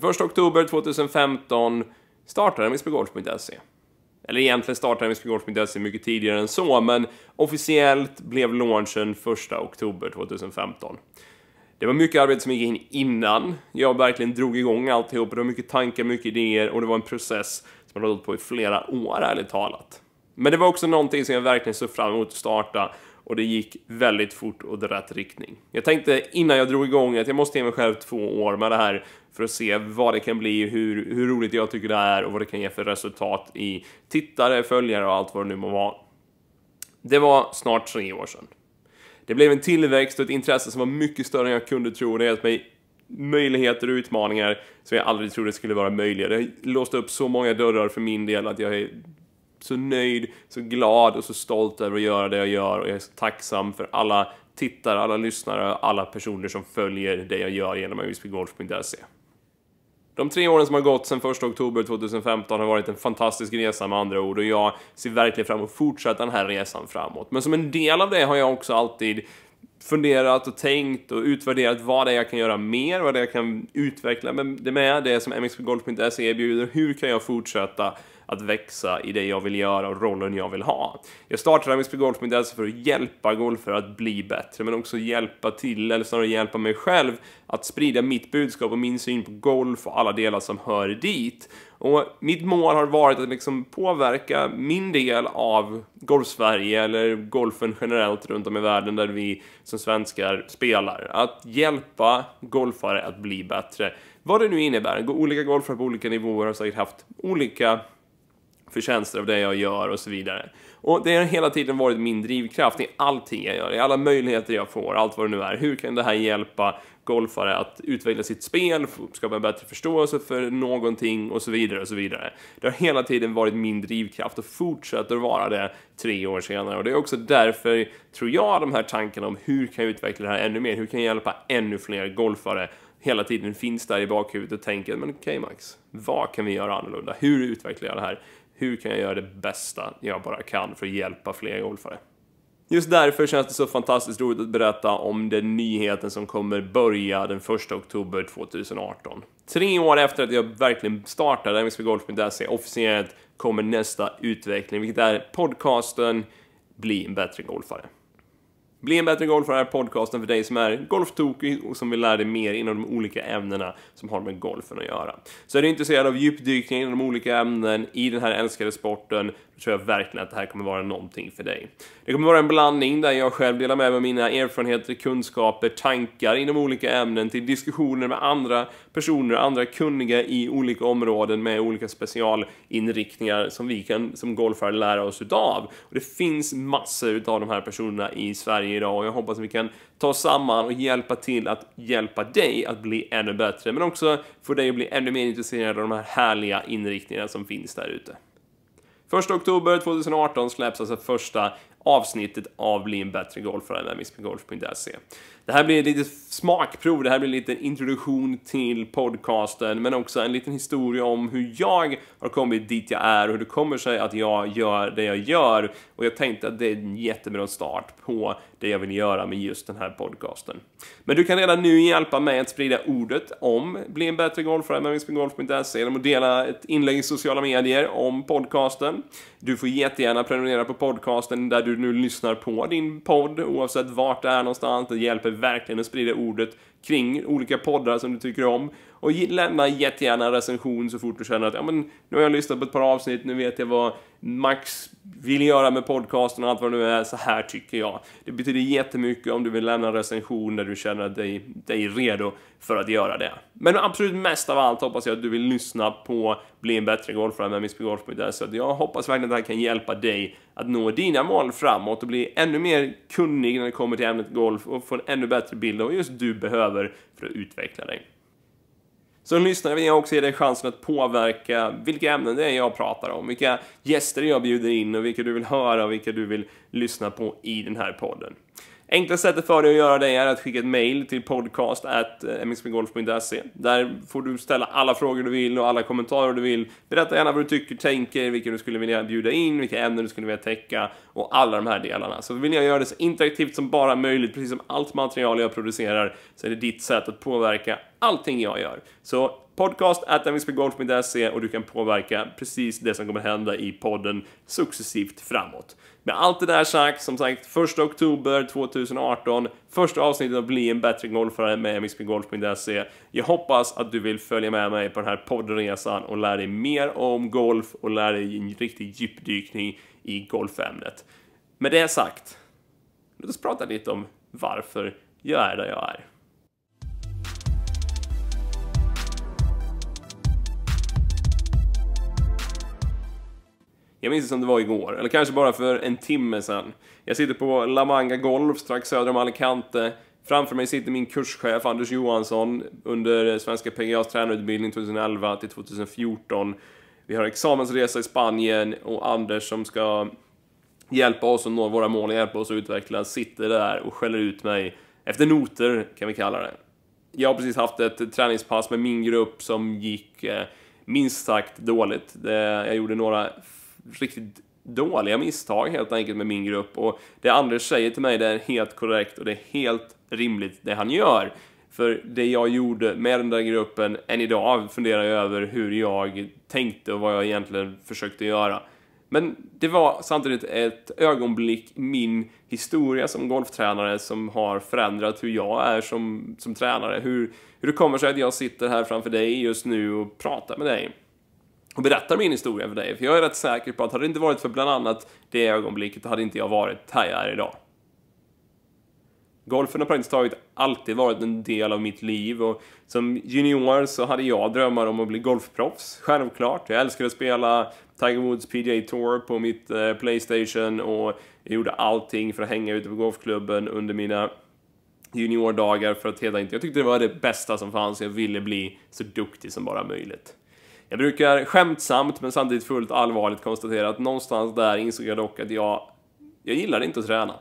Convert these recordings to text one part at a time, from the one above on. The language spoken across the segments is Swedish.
Den 1 oktober 2015 startade MSBgolf.se. Eller egentligen startade MSBgolf.se mycket tidigare än så, men officiellt blev launchen 1 oktober 2015. Det var mycket arbete som gick in innan jag verkligen drog igång alltihop. Det var mycket tankar, mycket idéer och det var en process som jag hållit på i flera år, ärligt talat. Men det var också någonting som jag verkligen såg fram emot att starta och det gick väldigt fort och i rätt riktning. Jag tänkte innan jag drog igång att jag måste ge mig själv två år med det här för att se vad det kan bli, hur, hur roligt jag tycker det är och vad det kan ge för resultat i tittare, följare och allt vad det nu må vara. Det var snart tre år sedan. Det blev en tillväxt och ett intresse som var mycket större än jag kunde tro. och Det har gett mig möjligheter och utmaningar som jag aldrig trodde skulle vara möjliga. Det har låst upp så många dörrar för min del att jag är så nöjd, så glad och så stolt över att göra det jag gör och jag är så tacksam för alla tittare, alla lyssnare, alla personer som följer det jag gör genom avisbygolf.se. De tre åren som har gått sedan 1 oktober 2015 har varit en fantastisk resa med andra ord och jag ser verkligen fram emot att fortsätta den här resan framåt. Men som en del av det har jag också alltid funderat och tänkt och utvärderat vad det är jag kan göra mer, vad det är jag kan utveckla det med, det som mxgolf.se erbjuder, hur kan jag fortsätta att växa i det jag vill göra och rollen jag vill ha. Jag startade Amix Golf med alltså för att hjälpa golfare att bli bättre, men också hjälpa till, eller snarare hjälpa mig själv, att sprida mitt budskap och min syn på golf och alla delar som hör dit. Och mitt mål har varit att liksom påverka min del av Golfsverige, eller golfen generellt runt om i världen där vi som svenskar spelar. Att hjälpa golfare att bli bättre. Vad det nu innebär, olika golfare på olika nivåer har säkert haft olika förtjänster av det jag gör och så vidare. Och det har hela tiden varit min drivkraft i allting jag gör, i alla möjligheter jag får, allt vad det nu är. Hur kan det här hjälpa golfare att utveckla sitt spel, skapa en bättre förståelse för någonting och så vidare och så vidare. Det har hela tiden varit min drivkraft och fortsätter vara det tre år senare och det är också därför, tror jag, de här tankarna om hur kan jag utveckla det här ännu mer, hur kan jag hjälpa ännu fler golfare hela tiden finns där i bakhuvudet och tänker, men okej okay, Max, vad kan vi göra annorlunda? Hur utvecklar jag det här? hur kan jag göra det bästa jag bara kan för att hjälpa fler golfare? Just därför känns det så fantastiskt roligt att berätta om den nyheten som kommer börja den 1 oktober 2018. Tre år efter att jag verkligen startade mxpgolf.se officiellt kommer nästa utveckling, vilket är podcasten Bli en bättre golfare. Bli en bättre golfare är podcasten för dig som är golftokig och som vill lära dig mer inom de olika ämnena som har med golfen att göra. Så är du intresserad av djupdykning inom de olika ämnen i den här älskade sporten, då tror jag verkligen att det här kommer vara någonting för dig. Det kommer vara en blandning där jag själv delar med mig av mina erfarenheter, kunskaper, tankar inom olika ämnen till diskussioner med andra personer, andra kunniga i olika områden med olika specialinriktningar som vi kan som golfare lära oss utav. Och det finns massor utav de här personerna i Sverige varje dag och jag hoppas att vi kan ta oss samman och hjälpa till att hjälpa dig att bli ännu bättre, men också få dig att bli ännu mer intresserad av de här härliga inriktningarna som finns där ute. 1 oktober 2018 släpps alltså första avsnittet av Bli en bättre golfare med mixpgolf.se. Det här blir ett litet smakprov, det här blir en liten introduktion till podcasten, men också en liten historia om hur jag har kommit dit jag är och hur det kommer sig att jag gör det jag gör. Och jag tänkte att det är en jättebra start på det jag vill göra med just den här podcasten. Men du kan redan nu hjälpa mig att sprida ordet om Bli en bättre golfare med mixpgolf.se genom att dela ett inlägg i sociala medier om podcasten. Du får jättegärna prenumerera på podcasten där du du nu lyssnar på din podd, oavsett vart det är någonstans. Det hjälper verkligen att sprida ordet kring olika poddar som du tycker om. Och lämna jättegärna en recension så fort du känner att ja, men, nu har jag lyssnat på ett par avsnitt, nu vet jag vad Max vill göra med podcasten och allt vad det nu är, så här tycker jag. Det betyder jättemycket om du vill lämna en recension när du känner dig, dig redo för att göra det. Men absolut mest av allt hoppas jag att du vill lyssna på Bli en bättre golfare med missbygolf.se. Så jag hoppas verkligen att det här kan hjälpa dig att nå dina mål framåt och bli ännu mer kunnig när det kommer till ämnet golf och få en ännu bättre bild av vad just du behöver behöver för att utveckla dig. Som lyssnare vill jag också ge dig chansen att påverka vilka ämnen det är jag pratar om, vilka gäster jag bjuder in och vilka du vill höra och vilka du vill lyssna på i den här podden. Enklaste sättet för dig att göra det är att skicka ett mail till podcast eh, mxpgolf.se. Där får du ställa alla frågor du vill och alla kommentarer du vill. Berätta gärna vad du tycker, tänker, vilka du skulle vilja bjuda in, vilka ämnen du skulle vilja täcka och alla de här delarna. Så vill jag göra det så interaktivt som bara möjligt, precis som allt material jag producerar, så är det ditt sätt att påverka allting jag gör. Så podcast och du kan påverka precis det som kommer hända i podden successivt framåt. Med allt det där sagt, som sagt, 1 oktober 2018, första avsnittet av Bli en bättre golfare med mxpgolf.se. Jag hoppas att du vill följa med mig på den här poddresan och lära dig mer om golf och lära dig en riktig djupdykning i golfämnet. Med det sagt, låt oss prata lite om varför jag är där jag är. Jag minns det som det var igår, eller kanske bara för en timme sedan. Jag sitter på La Manga Golf strax söder om Alicante. Framför mig sitter min kurschef Anders Johansson under Svenska PGAs tränarutbildning 2011 till 2014. Vi har examensresa i Spanien och Anders som ska hjälpa oss att nå våra mål, hjälpa oss att utvecklas, sitter där och skäller ut mig. Efter noter, kan vi kalla det. Jag har precis haft ett träningspass med min grupp som gick eh, minst sagt dåligt. jag gjorde några riktigt dåliga misstag helt enkelt med min grupp och det Anders säger till mig det är helt korrekt och det är helt rimligt det han gör. För det jag gjorde med den där gruppen, än idag funderar jag över hur jag tänkte och vad jag egentligen försökte göra. Men det var samtidigt ett ögonblick min historia som golftränare som har förändrat hur jag är som, som tränare. Hur, hur det kommer sig att jag sitter här framför dig just nu och pratar med dig och berättar min historia för dig. För jag är rätt säker på att hade det inte varit för bland annat det ögonblicket hade inte jag varit här jag är idag. Golfen har praktiskt taget alltid varit en del av mitt liv och som junior så hade jag drömmar om att bli golfproffs, självklart. Jag älskade att spela Tiger Woods PGA Tour på mitt eh, Playstation och jag gjorde allting för att hänga ute på golfklubben under mina juniordagar för att hela inte... Jag tyckte det var det bästa som fanns, jag ville bli så duktig som bara möjligt. Jag brukar skämtsamt, men samtidigt fullt allvarligt konstatera att någonstans där insåg jag dock att jag, jag gillar inte att träna.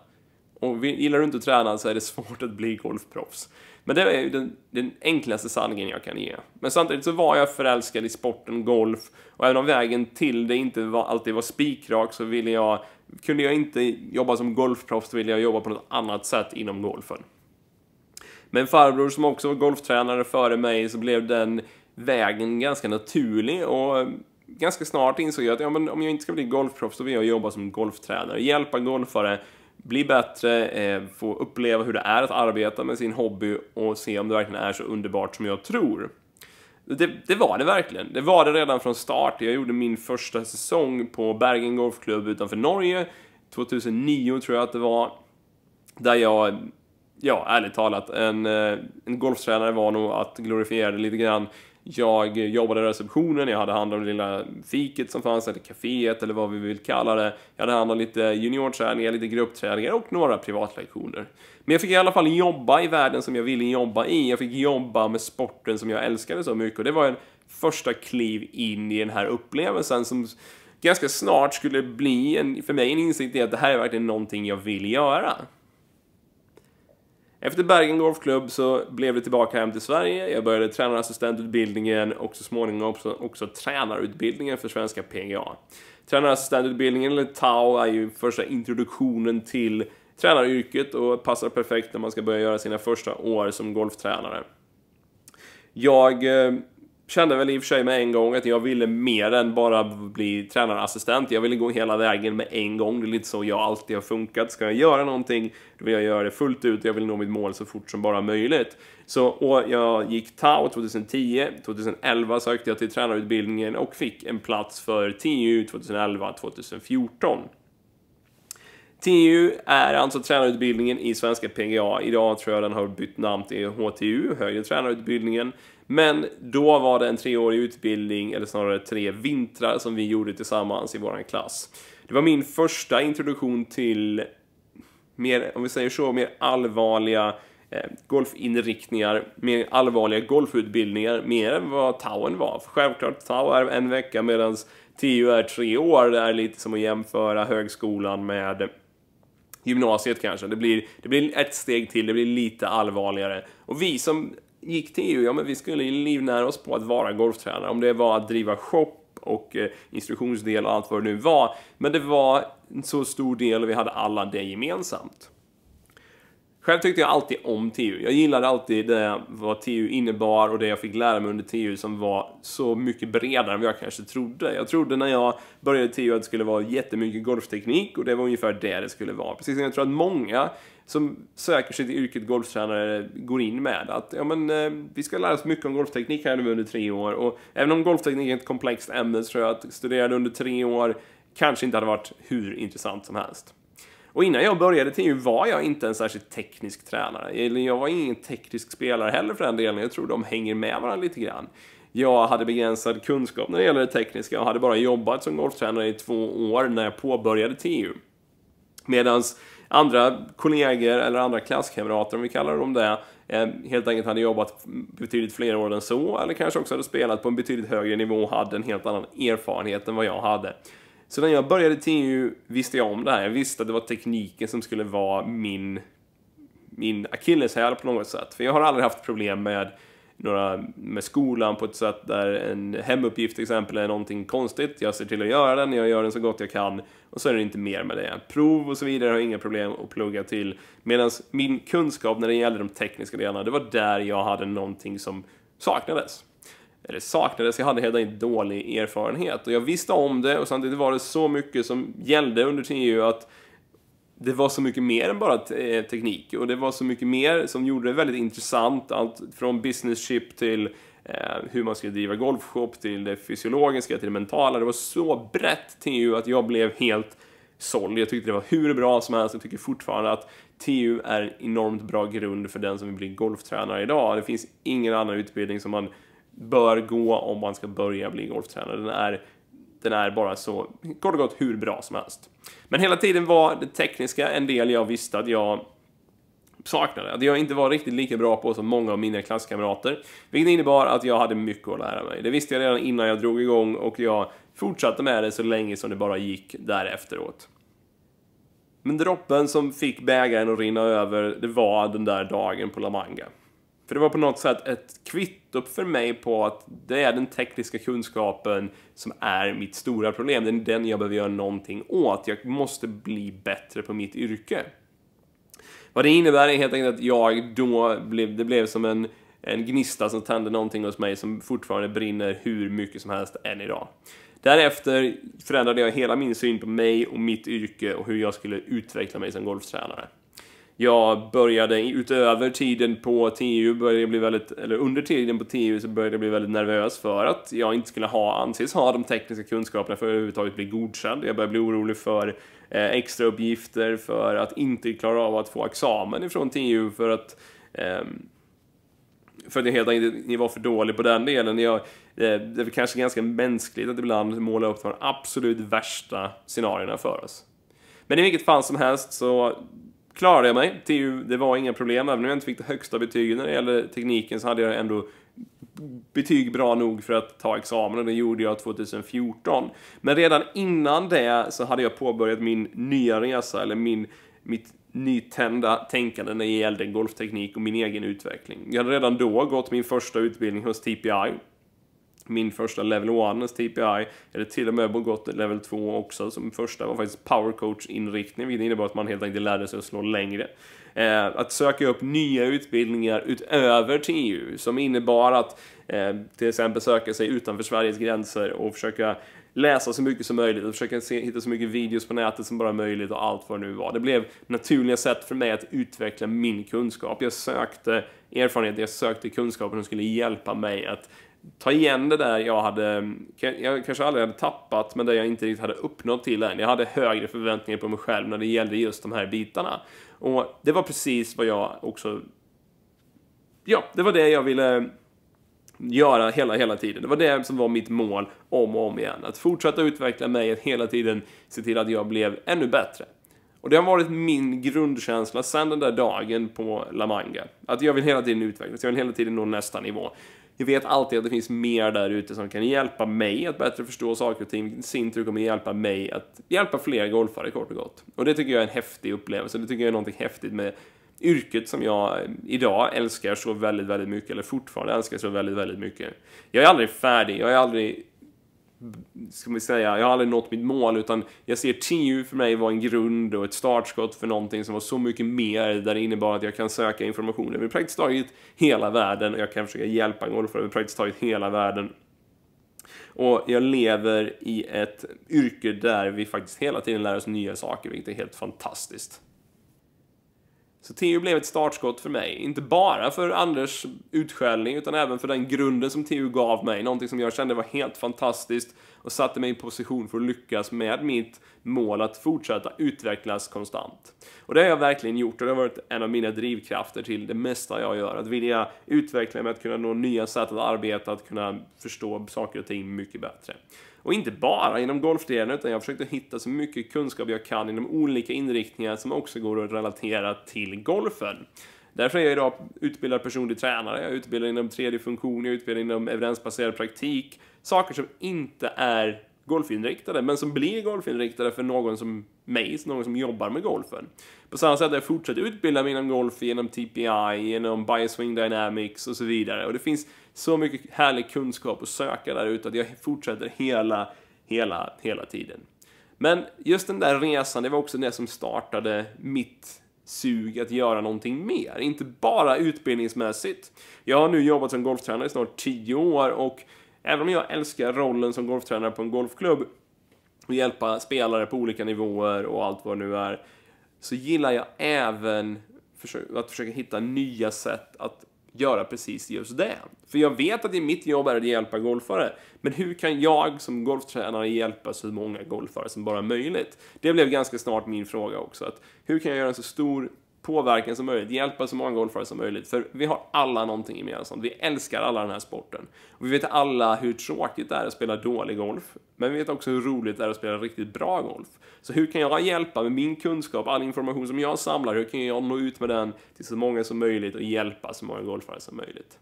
Och gillar du inte att träna så är det svårt att bli golfproffs. Men det är ju den, den, enklaste sanningen jag kan ge. Men samtidigt så var jag förälskad i sporten golf och även om vägen till det inte var, alltid var spikrak så ville jag, kunde jag inte jobba som golfproffs så ville jag jobba på något annat sätt inom golfen. Med en farbror som också var golftränare före mig så blev den vägen ganska naturlig och ganska snart insåg jag att ja, men om jag inte ska bli golfproffs då vill jag jobba som golftränare, hjälpa golfare bli bättre, eh, få uppleva hur det är att arbeta med sin hobby och se om det verkligen är så underbart som jag tror. Det, det, var det verkligen. Det var det redan från start. Jag gjorde min första säsong på Bergen Golfklubb utanför Norge, 2009 tror jag att det var, där jag, ja, ärligt talat, en, eh, en golftränare var nog att glorifiera det lite grann. Jag jobbade i receptionen, jag hade hand om det lilla fiket som fanns, eller kaféet eller vad vi vill kalla det. Jag hade hand om lite juniorträningar, lite gruppträningar och några privatlektioner. Men jag fick i alla fall jobba i världen som jag ville jobba i. Jag fick jobba med sporten som jag älskade så mycket och det var en första kliv in i den här upplevelsen som ganska snart skulle bli en, för mig en insikt i att det här är verkligen någonting jag vill göra. Efter Bergen Golfklubb så blev det tillbaka hem till Sverige. Jag började tränarassistentutbildningen och så småningom också, också tränarutbildningen för svenska PGA. Tränarassistentutbildningen, eller TAO, är ju första introduktionen till tränaryrket och passar perfekt när man ska börja göra sina första år som golftränare. Jag eh, kände väl i och för sig med en gång att jag ville mer än bara bli tränarassistent. Jag ville gå hela vägen med en gång. Det är lite så jag alltid har funkat. Ska jag göra någonting, då vill jag göra det fullt ut. Jag vill nå mitt mål så fort som bara möjligt. Så jag gick TAO 2010. 2011 sökte jag till tränarutbildningen och fick en plats för TU 2011-2014. TU är alltså tränarutbildningen i svenska PGA. Idag tror jag den har bytt namn till HTU, högre tränarutbildningen. Men då var det en treårig utbildning, eller snarare tre vintrar, som vi gjorde tillsammans i vår klass. Det var min första introduktion till, mer, om vi säger så, mer allvarliga eh, golfinriktningar, mer allvarliga golfutbildningar, mer än vad Tauen var. För självklart, Tau är en vecka medan TU är tre år. Det är lite som att jämföra högskolan med gymnasiet kanske. Det blir, det blir ett steg till, det blir lite allvarligare. Och vi som gick till EU, ja men vi skulle livnära oss på att vara golftränare. Om det var att driva shop och eh, instruktionsdel och allt vad det nu var. Men det var en så stor del och vi hade alla det gemensamt. Själv tyckte jag alltid om TU. Jag gillade alltid det, vad TU innebar och det jag fick lära mig under TU som var så mycket bredare än vad jag kanske trodde. Jag trodde när jag började TU att det skulle vara jättemycket golfteknik och det var ungefär det det skulle vara. Precis som jag tror att många som söker sig till yrket golftränare går in med. Att ja, men, eh, vi ska lära oss mycket om golfteknik här nu under tre år. Och även om golfteknik är ett komplext ämne så tror jag att studerade under tre år kanske inte hade varit hur intressant som helst. Och innan jag började TU var jag inte en särskilt teknisk tränare. Eller jag var ingen teknisk spelare heller för den delen. Jag tror de hänger med varandra lite grann. Jag hade begränsad kunskap när det gäller det tekniska och hade bara jobbat som golftränare i två år när jag påbörjade TU. Medans andra kollegor eller andra klasskamrater, om vi kallar dem det, eh, helt enkelt hade jobbat betydligt fler år än så, eller kanske också hade spelat på en betydligt högre nivå och hade en helt annan erfarenhet än vad jag hade. Så när jag började i TU visste jag om det här. Jag visste att det var tekniken som skulle vara min, min akilleshäl på något sätt. För jag har aldrig haft problem med några med skolan på ett sätt där en hemuppgift till exempel är någonting konstigt. Jag ser till att göra den, jag gör den så gott jag kan och så är det inte mer med det. Prov och så vidare har jag inga problem att plugga till. Medan min kunskap när det gäller de tekniska delarna, det var där jag hade någonting som saknades. Eller saknades, jag hade helt enkelt dålig erfarenhet och jag visste om det och samtidigt var det så mycket som gällde under TU att det var så mycket mer än bara eh, teknik och det var så mycket mer som gjorde det väldigt intressant. Allt från business chip till eh, hur man skulle driva golfshop, till det fysiologiska, till det mentala. Det var så brett TU att jag blev helt såld. Jag tyckte det var hur bra som helst. Jag tycker fortfarande att TU är en enormt bra grund för den som vill bli golftränare idag. Det finns ingen annan utbildning som man bör gå om man ska börja bli golftränare. Den är den är bara så kort och gott hur bra som helst. Men hela tiden var det tekniska en del jag visste att jag saknade. Att jag inte var riktigt lika bra på som många av mina klasskamrater. Vilket innebar att jag hade mycket att lära mig. Det visste jag redan innan jag drog igång och jag fortsatte med det så länge som det bara gick därefteråt. Men droppen som fick bägaren att rinna över, det var den där dagen på La Manga. För det var på något sätt ett kvitto för mig på att det är den tekniska kunskapen som är mitt stora problem. Det är den jag behöver göra någonting åt. Jag måste bli bättre på mitt yrke. Vad det innebär är helt enkelt att jag då blev, det blev som en, en gnista som tände någonting hos mig som fortfarande brinner hur mycket som helst än idag. Därefter förändrade jag hela min syn på mig och mitt yrke och hur jag skulle utveckla mig som golftränare jag började utöver tiden på TU, började bli väldigt, eller under tiden på TU så började jag bli väldigt nervös för att jag inte skulle ha, anses ha de tekniska kunskaperna för att överhuvudtaget bli godkänd. Jag började bli orolig för eh, extra uppgifter för att inte klara av att få examen ifrån TU för att eh, för att jag helt enkelt var för dålig på den delen. Jag, eh, det är kanske ganska mänskligt att ibland måla upp de absolut värsta scenarierna för oss. Men i vilket fall som helst så klarade jag mig. till det var inga problem. Även om jag inte fick det högsta betyget när det gäller tekniken så hade jag ändå betyg bra nog för att ta examen och det gjorde jag 2014. Men redan innan det så hade jag påbörjat min nya resa, eller min, mitt nytända tänkande när det gällde golfteknik och min egen utveckling. Jag hade redan då gått min första utbildning hos TPI, min första level 1 TPI, eller till och med gått level 2 också, som första var faktiskt power coach inriktning, vilket innebar att man helt enkelt lärde sig att slå längre. Eh, att söka upp nya utbildningar utöver TU, som innebar att eh, till exempel söka sig utanför Sveriges gränser och försöka läsa så mycket som möjligt och försöka se, hitta så mycket videos på nätet som bara möjligt och allt vad det nu var. Det blev naturliga sätt för mig att utveckla min kunskap. Jag sökte erfarenhet, jag sökte kunskaper som skulle hjälpa mig att ta igen det där jag hade, jag kanske aldrig hade tappat, men det jag inte riktigt hade uppnått till än. Jag hade högre förväntningar på mig själv när det gällde just de här bitarna. Och det var precis vad jag också, ja, det var det jag ville göra hela, hela tiden. Det var det som var mitt mål om och om igen. Att fortsätta utveckla mig, att hela tiden se till att jag blev ännu bättre. Och det har varit min grundkänsla sedan den där dagen på La Manga. Att jag vill hela tiden utvecklas, jag vill hela tiden nå nästa nivå. Jag vet alltid att det finns mer där ute som kan hjälpa mig att bättre förstå saker och ting. I sin tur kommer hjälpa mig att hjälpa fler golfare kort och gott. Och det tycker jag är en häftig upplevelse. Det tycker jag är någonting häftigt med yrket som jag eh, idag älskar så väldigt, väldigt mycket, eller fortfarande älskar så väldigt, väldigt mycket. Jag är aldrig färdig, jag är aldrig ska man säga, jag har aldrig nått mitt mål utan jag ser TU för mig vara en grund och ett startskott för någonting som var så mycket mer där det innebar att jag kan söka information över praktiskt taget hela världen och jag kan försöka hjälpa en golfare över praktiskt taget hela världen. Och jag lever i ett yrke där vi faktiskt hela tiden lär oss nya saker, vilket är helt fantastiskt. Så TU blev ett startskott för mig. Inte bara för Anders utskällning, utan även för den grunden som TU gav mig. Någonting som jag kände var helt fantastiskt och satte mig i position för att lyckas med mitt mål att fortsätta utvecklas konstant. Och det har jag verkligen gjort och det har varit en av mina drivkrafter till det mesta jag gör. Att vilja utveckla mig, att kunna nå nya sätt att arbeta, att kunna förstå saker och ting mycket bättre. Och inte bara inom golfdelen, utan jag försökte hitta så mycket kunskap jag kan inom olika inriktningar som också går att relatera till golfen. Därför är jag idag utbildad personlig tränare, jag utbildar inom 3D-funktion, jag utbildar inom evidensbaserad praktik. Saker som inte är golfinriktade, men som blir golfinriktade för någon som mig, någon som jobbar med golfen. På samma sätt har jag fortsatt utbilda mig inom golf, genom TPI, genom Bioswing Dynamics och så vidare. Och det finns så mycket härlig kunskap att söka där ute att jag fortsätter hela, hela, hela tiden. Men just den där resan, det var också det som startade mitt sug att göra någonting mer. Inte bara utbildningsmässigt. Jag har nu jobbat som golftränare i snart tio år och även om jag älskar rollen som golftränare på en golfklubb och hjälpa spelare på olika nivåer och allt vad det nu är, så gillar jag även att försöka hitta nya sätt att göra precis just det. För jag vet att det är mitt jobb är att hjälpa golfare. Men hur kan jag som golftränare hjälpa så många golfare som bara möjligt? Det blev ganska snart min fråga också. Att hur kan jag göra en så stor påverkan som möjligt, hjälpa så många golfare som möjligt. För vi har alla någonting gemensamt. Vi älskar alla den här sporten. Och vi vet alla hur tråkigt det är att spela dålig golf, men vi vet också hur roligt det är att spela riktigt bra golf. Så hur kan jag hjälpa med min kunskap, all information som jag samlar, hur kan jag nå ut med den till så många som möjligt och hjälpa så många golfare som möjligt?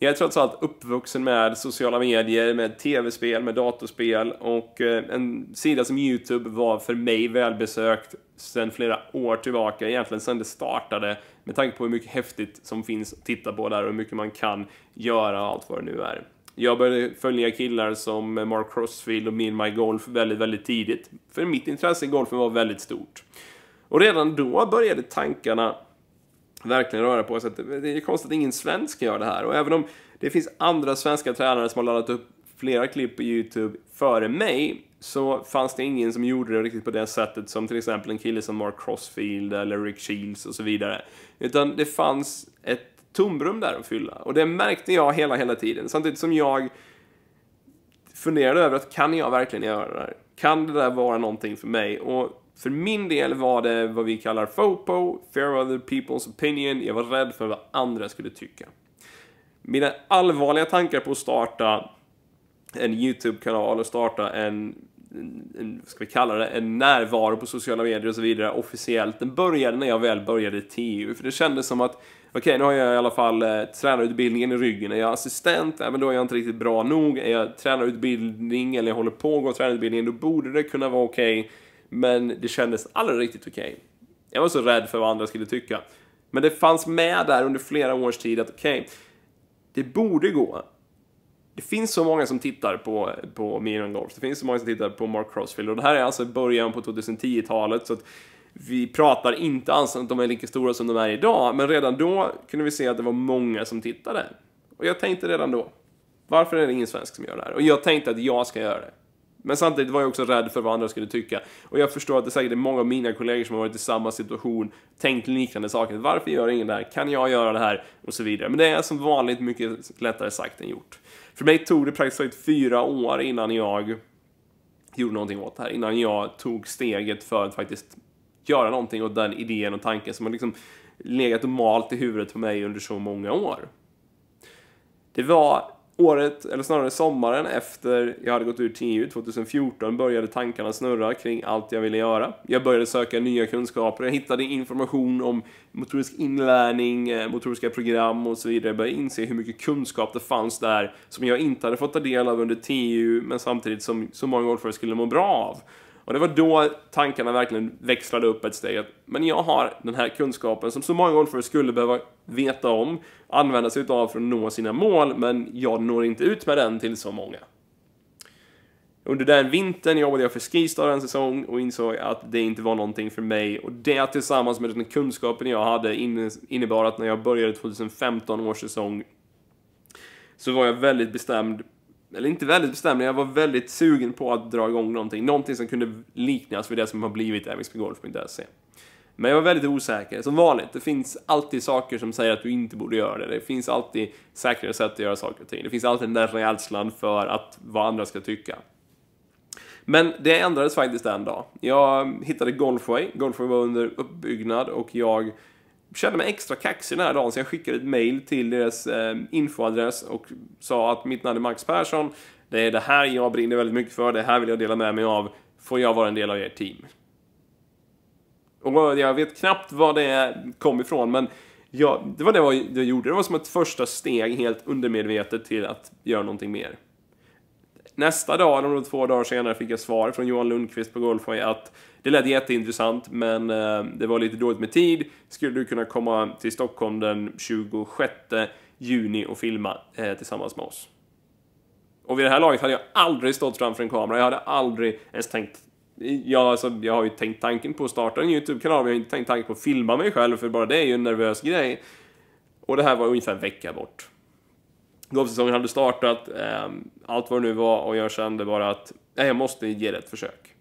Jag är trots allt uppvuxen med sociala medier, med tv-spel, med datorspel och eh, en sida som Youtube var för mig välbesökt sedan flera år tillbaka, egentligen sedan det startade, med tanke på hur mycket häftigt som finns att titta på där och hur mycket man kan göra och allt vad det nu är. Jag började följa killar som Mark Crossfield och Me My Golf väldigt, väldigt tidigt, för mitt intresse i golfen var väldigt stort. Och redan då började tankarna verkligen röra på sig. Det är konstigt att ingen svensk gör det här. Och även om det finns andra svenska tränare som har laddat upp flera klipp på YouTube före mig så fanns det ingen som gjorde det riktigt på det sättet som till exempel en kille som Mark Crossfield eller Rick Shields och så vidare. Utan det fanns ett tomrum där att fylla och det märkte jag hela, hela tiden. Samtidigt som jag funderade över att kan jag verkligen göra det här? Kan det där vara någonting för mig? Och för min del var det vad vi kallar FOPO, Fear of Other People's Opinion. Jag var rädd för vad andra skulle tycka. Mina allvarliga tankar på att starta en YouTube-kanal och starta en, en, vad ska vi kalla det, en närvaro på sociala medier och så vidare officiellt. Den började när jag väl började i TU, för det kändes som att okej, okay, nu har jag i alla fall eh, tränarutbildningen i ryggen. Är jag assistent, även då är jag inte riktigt bra nog. Är jag tränarutbildning eller jag håller på att gå tränarutbildningen, då borde det kunna vara okej okay men det kändes aldrig riktigt okej. Okay. Jag var så rädd för vad andra skulle tycka. Men det fanns med där under flera års tid att okej, okay, det borde gå. Det finns så många som tittar på, på Miriam Golf, det finns så många som tittar på Mark Crossfield och det här är alltså början på 2010-talet så att vi pratar inte alls om att de är lika stora som de är idag, men redan då kunde vi se att det var många som tittade. Och jag tänkte redan då, varför är det ingen svensk som gör det här? Och jag tänkte att jag ska göra det. Men samtidigt var jag också rädd för vad andra skulle tycka. Och jag förstår att det säkert är många av mina kollegor som har varit i samma situation, tänkt liknande saker. Varför gör ingen det här? Kan jag göra det här? Och så vidare. Men det är som vanligt mycket lättare sagt än gjort. För mig tog det praktiskt taget fyra år innan jag gjorde någonting åt det här. Innan jag tog steget för att faktiskt göra någonting åt den idén och tanken som har liksom legat och malt i huvudet på mig under så många år. Det var Året, eller snarare sommaren efter jag hade gått ur TU 2014 började tankarna snurra kring allt jag ville göra. Jag började söka nya kunskaper, jag hittade information om motorisk inlärning, eh, motoriska program och så vidare. Jag började inse hur mycket kunskap det fanns där som jag inte hade fått ta del av under TU, men samtidigt som så många golfare skulle må bra av. Och det var då tankarna verkligen växlade upp ett steg. Men jag har den här kunskapen som så många golfare skulle behöva veta om, använda sig av för att nå sina mål, men jag når inte ut med den till så många. Under den vintern jobbade jag för Skistar en säsong och insåg att det inte var någonting för mig. Och det tillsammans med den kunskapen jag hade innebar att när jag började 2015 års säsong så var jag väldigt bestämd eller inte väldigt bestämd, men jag var väldigt sugen på att dra igång någonting. Någonting som kunde liknas vid det som har blivit mxpgolf.se. Men jag var väldigt osäker, som vanligt. Det finns alltid saker som säger att du inte borde göra det. Det finns alltid säkrare sätt att göra saker och ting. Det finns alltid den där rädslan för att vad andra ska tycka. Men det ändrades faktiskt en dag. Jag hittade Golfway. Golfway var under uppbyggnad och jag kände mig extra kaxig den här dagen så jag skickade ett mail till deras eh, infoadress och sa att mitt namn är Max Persson. Det är det här jag brinner väldigt mycket för. Det här vill jag dela med mig av. Får jag vara en del av ert team? Och eh, jag vet knappt var det kom ifrån, men jag, det var det jag gjorde. Det var som ett första steg helt undermedvetet till att göra någonting mer. Nästa dag, eller två dagar senare, fick jag svar från Johan Lundqvist på Golfway att det lät jätteintressant, men eh, det var lite dåligt med tid. Skulle du kunna komma till Stockholm den 26 juni och filma eh, tillsammans med oss? Och vid det här laget hade jag aldrig stått framför en kamera. Jag hade aldrig ens tänkt... Jag, alltså, jag har ju tänkt tanken på att starta en YouTube-kanal, men jag har inte tänkt tanken på att filma mig själv, för bara det är ju en nervös grej. Och det här var ungefär en vecka bort. Golfsäsongen hade startat, ehm, allt vad det nu var, och jag kände bara att jag måste ge det ett försök.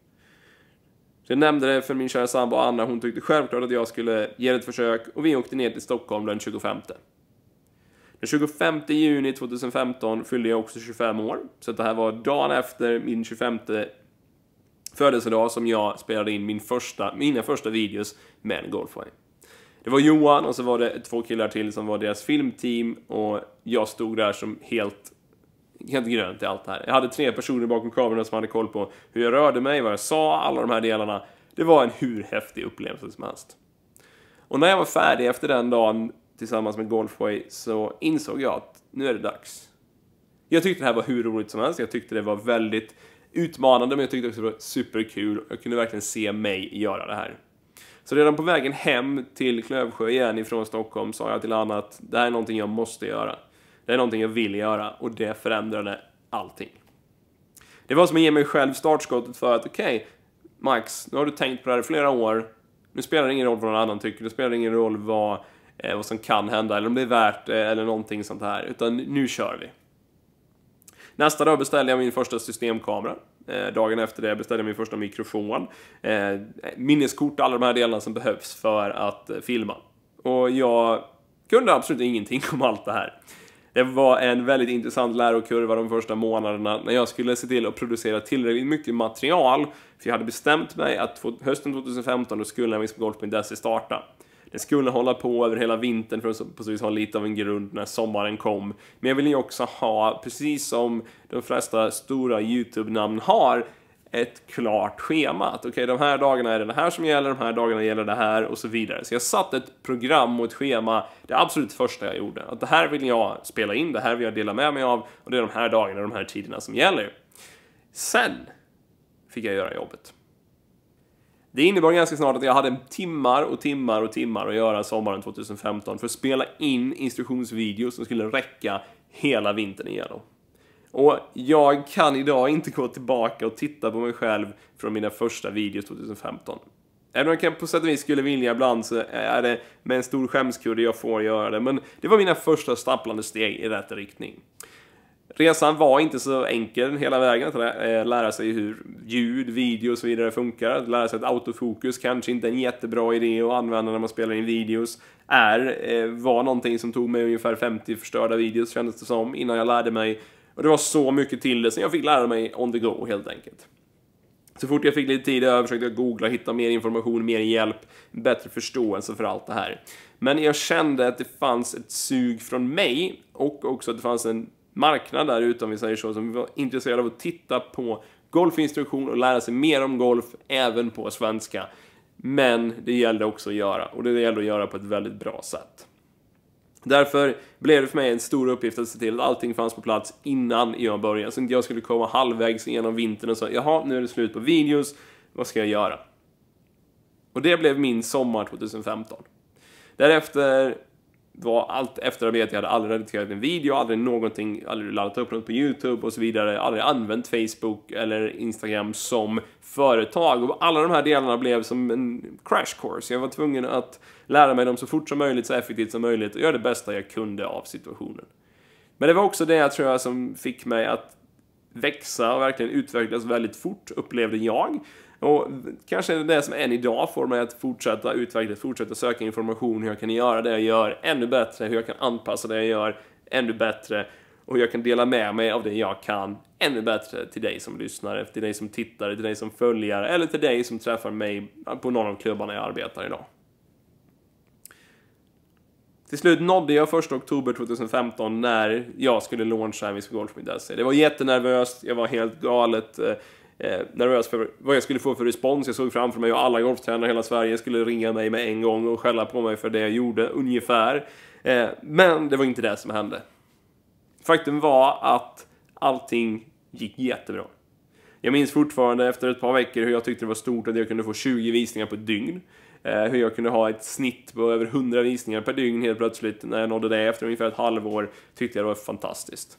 Så jag nämnde det för min kära sambo Anna, hon tyckte självklart att jag skulle ge det ett försök och vi åkte ner till Stockholm den 25. Den 25 juni 2015 fyllde jag också 25 år, så det här var dagen efter min 25 födelsedag som jag spelade in min första, mina första videos med en Golfway. Det var Johan och så var det två killar till som var deras filmteam och jag stod där som helt helt grönt i allt det här. Jag hade tre personer bakom kamerorna som hade koll på hur jag rörde mig, vad jag sa, alla de här delarna. Det var en hur häftig upplevelse som helst. Och när jag var färdig efter den dagen tillsammans med Golfway så insåg jag att nu är det dags. Jag tyckte det här var hur roligt som helst. Jag tyckte det var väldigt utmanande, men jag tyckte också det var superkul. Jag kunde verkligen se mig göra det här. Så redan på vägen hem till Klövsjö igen ifrån Stockholm sa jag till Anna att det här är någonting jag måste göra. Det är någonting jag vill göra och det förändrade allting. Det var som att ge mig själv startskottet för att okej, okay, Max, nu har du tänkt på det här i flera år. Nu spelar det ingen roll vad någon annan tycker, det spelar ingen roll vad, eh, vad som kan hända eller om det är värt det eller någonting sånt här, utan nu kör vi. Nästa dag beställde jag min första systemkamera. Eh, dagen efter det beställde jag min första mikrofon. Eh, minneskort och alla de här delarna som behövs för att eh, filma. Och jag kunde absolut ingenting om allt det här. Det var en väldigt intressant lärokurva de första månaderna när jag skulle se till att producera tillräckligt mycket material, för jag hade bestämt mig att hösten 2015 då skulle en Visbygolf.se starta. Den skulle hålla på över hela vintern för att på så vis ha lite av en grund när sommaren kom. Men jag ville ju också ha, precis som de flesta stora YouTube-namn har, ett klart schema. Okej, okay, de här dagarna är det det här som gäller, de här dagarna gäller det här och så vidare. Så jag satte ett program och ett schema, det absolut första jag gjorde. Att det här vill jag spela in, det här vill jag dela med mig av och det är de här dagarna och de här tiderna som gäller. Sen fick jag göra jobbet. Det innebar ganska snart att jag hade timmar och timmar och timmar att göra sommaren 2015 för att spela in instruktionsvideos som skulle räcka hela vintern igenom. Och jag kan idag inte gå tillbaka och titta på mig själv från mina första videos 2015. Även om jag på sätt och vis skulle vilja ibland så är det med en stor skämskudde jag får göra det. Men det var mina första stapplande steg i rätt riktning. Resan var inte så enkel hela vägen. Att eh, lära sig hur ljud, video och så vidare funkar. Att lära sig att autofokus kanske inte är en jättebra idé att använda när man spelar in videos. Är, eh, var någonting som tog mig ungefär 50 förstörda videos kändes det som innan jag lärde mig och det var så mycket till det, så jag fick lära mig on the go helt enkelt. Så fort jag fick lite tid över försökte jag googla, hitta mer information, mer hjälp, bättre förståelse för allt det här. Men jag kände att det fanns ett sug från mig och också att det fanns en marknad där ute, om vi säger så, som var intresserad av att titta på golfinstruktion och lära sig mer om golf, även på svenska. Men det gällde också att göra, och det gällde att göra på ett väldigt bra sätt. Därför blev det för mig en stor uppgift att se till att allting fanns på plats innan jag började. Så att jag skulle komma halvvägs genom vintern och säga jaha, nu är det slut på videos, vad ska jag göra? Och det blev min sommar 2015. Därefter var allt efterarbete, jag hade aldrig redigerat en video, aldrig någonting, aldrig laddat upp något på YouTube och så vidare, aldrig använt Facebook eller Instagram som företag. Och alla de här delarna blev som en crash course. Jag var tvungen att lära mig dem så fort som möjligt, så effektivt som möjligt och göra det bästa jag kunde av situationen. Men det var också det jag tror jag som fick mig att växa och verkligen utvecklas väldigt fort, upplevde jag. Och kanske det som än idag får mig att fortsätta utvecklas, fortsätta söka information, hur jag kan göra det jag gör ännu bättre, hur jag kan anpassa det jag gör ännu bättre och hur jag kan dela med mig av det jag kan ännu bättre till dig som lyssnare, till dig som tittare, till dig som följare eller till dig som träffar mig på någon av klubbarna jag arbetar idag. Till slut nådde jag 1 oktober 2015 när jag skulle launcha missgårds.se. Det var jättenervöst, jag var helt galet eh, Eh, nervös för vad jag skulle få för respons. Jag såg framför mig och alla golftränare i hela Sverige skulle ringa mig med en gång och skälla på mig för det jag gjorde, ungefär. Eh, men det var inte det som hände. Faktum var att allting gick jättebra. Jag minns fortfarande efter ett par veckor hur jag tyckte det var stort att jag kunde få 20 visningar på ett dygn. Eh, hur jag kunde ha ett snitt på över 100 visningar per dygn helt plötsligt. När jag nådde det efter ungefär ett halvår tyckte jag det var fantastiskt.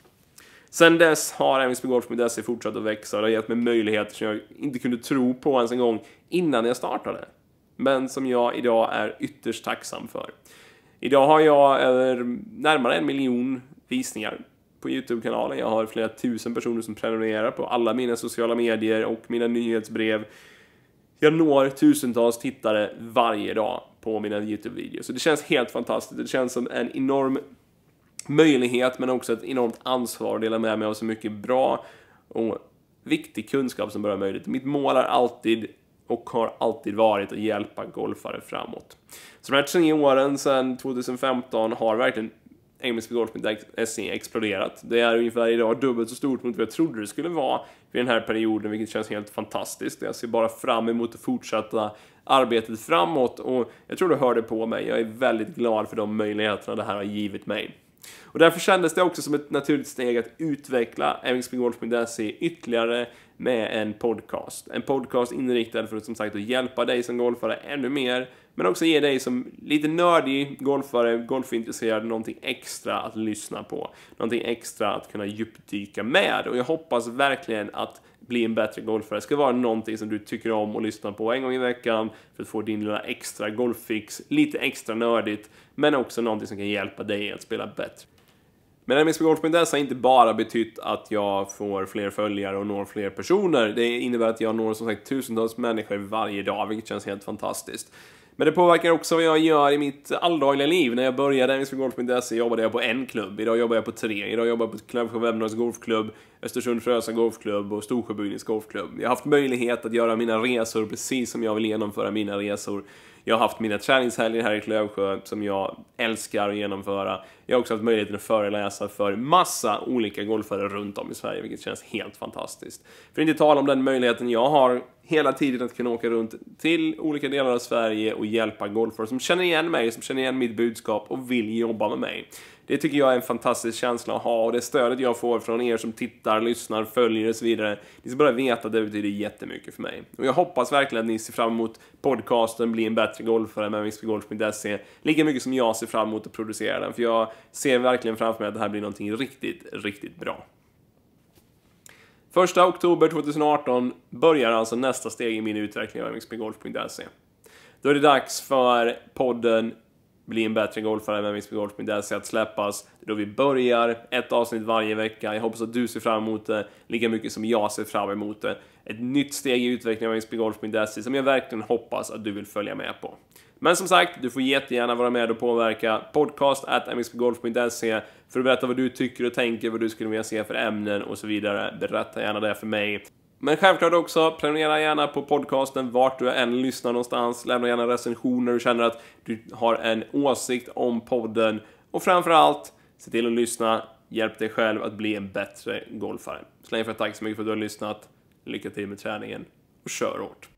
Sen dess har ävensbygård.se fortsatt att växa och det har gett mig möjligheter som jag inte kunde tro på ens en gång innan jag startade. Men som jag idag är ytterst tacksam för. Idag har jag över närmare en miljon visningar på YouTube-kanalen. Jag har flera tusen personer som prenumererar på alla mina sociala medier och mina nyhetsbrev. Jag når tusentals tittare varje dag på mina YouTube-videos. Så det känns helt fantastiskt. Det känns som en enorm möjlighet men också ett enormt ansvar att dela med mig av så mycket bra och viktig kunskap som bara är möjligt. Mitt mål är alltid och har alltid varit att hjälpa golfare framåt. Så de här tre åren sedan 2015 har verkligen engelskgolf.se exploderat. Det är ungefär idag dubbelt så stort mot vad jag trodde det skulle vara vid den här perioden, vilket känns helt fantastiskt. Jag ser bara fram emot det fortsatta arbetet framåt och jag tror du hörde på mig. Jag är väldigt glad för de möjligheterna det här har givit mig. Och därför kändes det också som ett naturligt steg att utveckla ävingspringgolf.se ytterligare med en podcast. En podcast inriktad för att som sagt att hjälpa dig som golfare ännu mer, men också ge dig som lite nördig golfare, golfintresserad, någonting extra att lyssna på. Någonting extra att kunna djupdyka med. Och jag hoppas verkligen att bli en bättre golfare ska vara någonting som du tycker om och lyssnar på en gång i veckan för att få din lilla extra golffix, lite extra nördigt, men också någonting som kan hjälpa dig att spela bättre. Men msbgolf.se har inte bara betytt att jag får fler följare och når fler personer. Det innebär att jag når som sagt tusentals människor varje dag, vilket känns helt fantastiskt. Men det påverkar också vad jag gör i mitt alldagliga liv. När jag började msbgolf.se jobbade jag på en klubb, idag jobbar jag på tre, idag jobbar jag på Klövsjö Webnars Golfklubb, Östersund Frösa Golfklubb och Storsjöbygdens Golfklubb. Jag har haft möjlighet att göra mina resor precis som jag vill genomföra mina resor. Jag har haft mina träningshelger här i Klövsjö som jag älskar att genomföra. Jag har också haft möjligheten att föreläsa för massa olika golfare runt om i Sverige, vilket känns helt fantastiskt. För att inte tala om den möjligheten jag har hela tiden att kunna åka runt till olika delar av Sverige och hjälpa golfare som känner igen mig, som känner igen mitt budskap och vill jobba med mig. Det tycker jag är en fantastisk känsla att ha och det stödet jag får från er som tittar, lyssnar, följer och så vidare. Ni ska bara veta att det betyder jättemycket för mig. Och jag hoppas verkligen att ni ser fram emot podcasten Bli en bättre golfare med mixpgolf.se lika mycket som jag ser fram emot att producera den. För jag ser verkligen framför mig att det här blir någonting riktigt, riktigt bra. Första oktober 2018 börjar alltså nästa steg i min utveckling av mxpgolf.se. Då är det dags för podden bli en bättre golfare även Visby Golf med att släppas. Det är då vi börjar, ett avsnitt varje vecka. Jag hoppas att du ser fram emot det lika mycket som jag ser fram emot det. Ett nytt steg i utvecklingen av Visby som jag verkligen hoppas att du vill följa med på. Men som sagt, du får jättegärna vara med och påverka podcast at mxpgolf.se för att berätta vad du tycker och tänker, vad du skulle vilja se för ämnen och så vidare. Berätta gärna det för mig. Men självklart också, prenumerera gärna på podcasten vart du än lyssnar någonstans. Lämna gärna recensioner när du känner att du har en åsikt om podden. Och framför allt, se till att lyssna. Hjälp dig själv att bli en bättre golfare. Så länge för tack så mycket för att du har lyssnat. Lycka till med träningen och kör hårt!